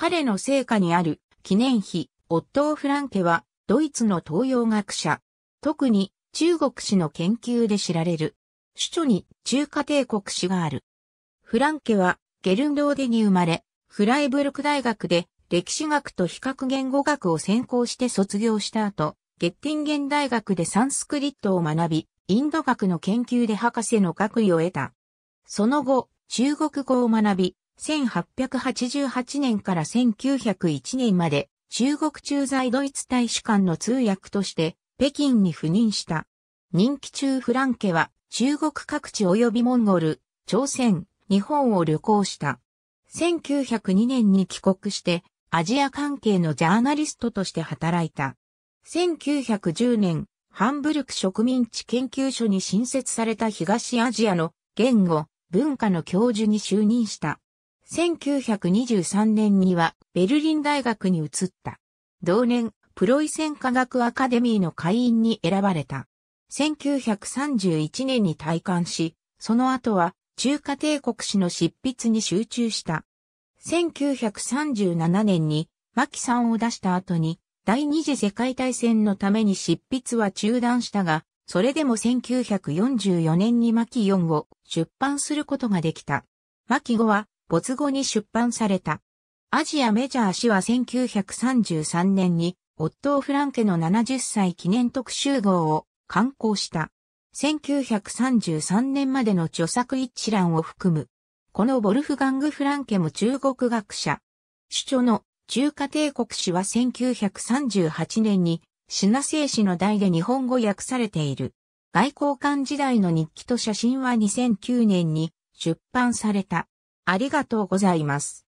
彼の成果にある記念碑、オットー・フランケは、ドイツの東洋学者。特に中国史の研究で知られる。首都に中華帝国史がある。フランケは、ゲルンローデに生まれ、フライブルク大学で歴史学と比較言語学を専攻して卒業した後、ゲッティンゲン大学でサンスクリットを学び、インド学の研究で博士の学位を得た。その後、中国語を学び、1888年から1901年まで中国駐在ドイツ大使館の通訳として北京に赴任した。任期中フランケは中国各地及びモンゴル、朝鮮、日本を旅行した。1902年に帰国してアジア関係のジャーナリストとして働いた。1910年、ハンブルク植民地研究所に新設された東アジアの言語、文化の教授に就任した。1923年にはベルリン大学に移った。同年、プロイセン科学アカデミーの会員に選ばれた。1931年に退官し、その後は中華帝国史の執筆に集中した。1937年に、マキさんを出した後に、第二次世界大戦のために執筆は中断したが、それでも1944年にマキ4を出版することができた。マキ5は没後に出版された。アジアメジャー氏は1933年に、オットー・フランケの70歳記念特集号を刊行した。1933年までの著作一覧を含む。このボルフガング・フランケも中国学者。主著の中華帝国史は1938年に、品聖史の代で日本語訳されている。外交官時代の日記と写真は2009年に出版された。ありがとうございます。